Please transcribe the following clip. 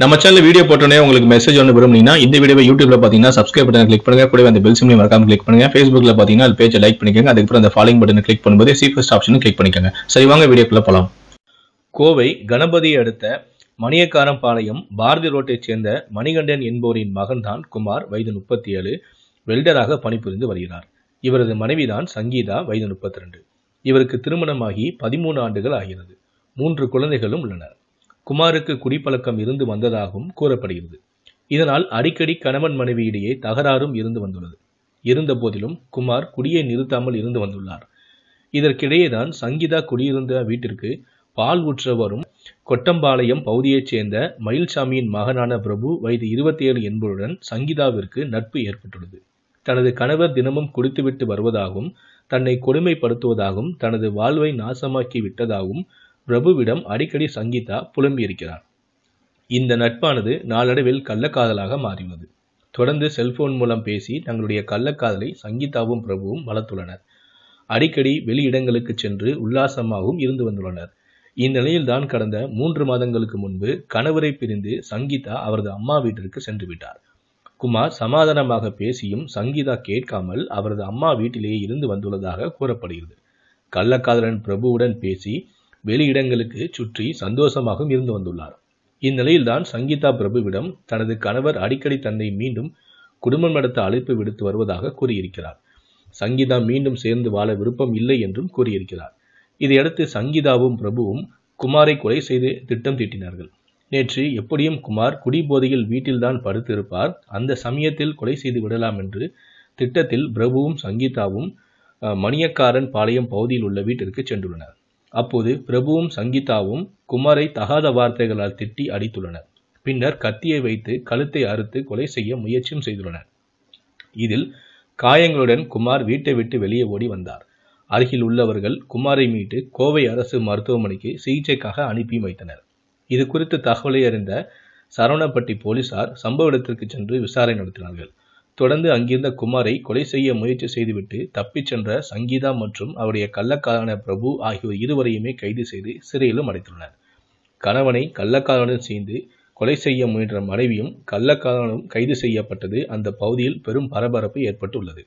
நம்ம channel video போட்டோன்னே உங்களுக்கு மெசேஜ் ஒன்று விரும்புனீங்கன்னா இந்த வீடியோ யூடியூப்ல பார்த்தீங்கன்னா சப்ஸ்கிரைப் பட்டன் கிளிக் பண்ணுங்க கூட அந்த பெல் சிம்லையும் மறக்காம கிளிக் பண்ணுங்க ஃபேஸ்புக்ல பார்த்தீங்கன்னா அது பேஜை லைக் பண்ணிக்கோங்க அதுக்கப்புறம் அந்த ஃபாலோயிங் பட்டன் கிளிக் பண்ணும்போது ஃபஸ்ட் ஆப்ஷனும் கிளிக் பண்ணிக்கோங்க சரி வாங்க வீடியோக்குள்ள போலாம் கோவை கணபதி அடுத்த மணியக்காரம்பாளையம் பாரதி ரோட்டைச் சேர்ந்த மணிகண்டன் என்போரின் மகன்தான் குமார் வயது முப்பத்தி ஏழு வெல்டராக பணிபுரிந்து வருகிறார் இவரது மனைவிதான் சங்கீதா வயது முப்பத்தி ரெண்டு இவருக்கு திருமணமாகி பதிமூணு ஆண்டுகள் ஆகிறது மூன்று குழந்தைகளும் உள்ளனர் குமாருக்கு குடிப்பழக்கம் இருந்து வந்ததாகவும் கூறப்படுகிறது இதனால் அடிக்கடி கணவன் மனைவியிடையே தகராறும் இருந்து வந்துள்ளது இருந்த போதிலும் குமார் குடியை நிறுத்தாமல் இருந்து வந்துள்ளார் இதற்கிடையேதான் சங்கீதா குடியிருந்த வீட்டிற்கு பால் ஊற்றவரும் கொட்டம்பாளையம் பகுதியைச் சேர்ந்த மயில்சாமியின் மகனான பிரபு வயது இருபத்தி ஏழு என்பதுடன் சங்கீதாவிற்கு நட்பு ஏற்பட்டுள்ளது தனது கணவர் தினமும் குடித்துவிட்டு வருவதாகவும் தன்னை கொடுமைப்படுத்துவதாகவும் தனது வாழ்வை நாசமாக்கி விட்டதாகவும் பிரபுவிடம் அடிக்கடி சங்கீதா புலம்பியிருக்கிறார் இந்த நட்பானது நாளடைவில் கள்ளக்காதலாக மாறியது தொடர்ந்து செல்போன் மூலம் பேசி தங்களுடைய கள்ளக்காதலை சங்கீதாவும் பிரபுவும் வளர்த்துள்ளனர் அடிக்கடி வெளியிடங்களுக்கு சென்று உல்லாசமாகவும் இருந்து வந்துள்ளனர் இந்நிலையில்தான் கடந்த மூன்று மாதங்களுக்கு முன்பு கணவரை பிரிந்து சங்கீதா அவரது அம்மா வீட்டிற்கு சென்று விட்டார் குமார் சமாதானமாக பேசியும் சங்கீதா கேட்காமல் அவரது அம்மா வீட்டிலேயே இருந்து வந்துள்ளதாக கூறப்படுகிறது கள்ளக்காதலன் பிரபுவுடன் பேசி வெளியிடங்களுக்கு சுற்றி சந்தோஷமாகவும் இருந்து வந்துள்ளார் இந்நிலையில்தான் சங்கீதா பிரபுவிடம் தனது கணவர் அடிக்கடி தன்னை மீண்டும் குடும்பம் நடத்த அழைப்பு விடுத்து வருவதாக கூறியிருக்கிறார் சங்கீதா மீண்டும் சேர்ந்து வாழ விருப்பம் இல்லை என்றும் கூறியிருக்கிறார் இதையடுத்து சங்கீதாவும் பிரபுவும் குமாரை கொலை செய்து திட்டம் தீட்டினார்கள் நேற்று எப்படியும் குமார் குடிபோதையில் வீட்டில்தான் படுத்திருப்பார் அந்த சமயத்தில் கொலை செய்து விடலாம் என்று திட்டத்தில் பிரபுவும் சங்கீதாவும் மணியக்காரன் பாளையம் பகுதியில் உள்ள வீட்டிற்கு சென்றுள்ளனர் அப்போது பிரபுவும் சங்கீதாவும் குமரை தகாத வார்த்தைகளால் திட்டி அடித்துள்ளனர் பின்னர் கத்தியை வைத்து கழுத்தை அறுத்து கொலை செய்ய முயற்சியும் செய்துள்ளனர் இதில் காயங்களுடன் குமார் வீட்டை விட்டு வெளியே ஓடி வந்தார் அருகில் உள்ளவர்கள் குமாரை மீட்டு கோவை அரசு மருத்துவமனைக்கு சிகிச்சைக்காக அனுப்பி வைத்தனர் இது குறித்து தகவலை அறிந்த சரவணப்பட்டி போலீசார் சம்பவ இடத்திற்கு சென்று விசாரணை நடத்தினார்கள் தொடர்ந்து அங்கிருந்த குமாரை கொலை செய்ய முயற்சி செய்துவிட்டு தப்பிச் சென்ற சங்கீதா மற்றும் அவருடைய கள்ளக்காரன பிரபு ஆகியோர் இருவரையுமே கைது செய்து சிறையிலும் அடைத்துள்ளனர் கணவனை கள்ளக்காரனுடன் சேர்ந்து கொலை செய்ய முயன்ற மனைவியும் கள்ளக்காரனும் கைது செய்யப்பட்டது அந்த பகுதியில் பெரும் பரபரப்பு ஏற்பட்டுள்ளது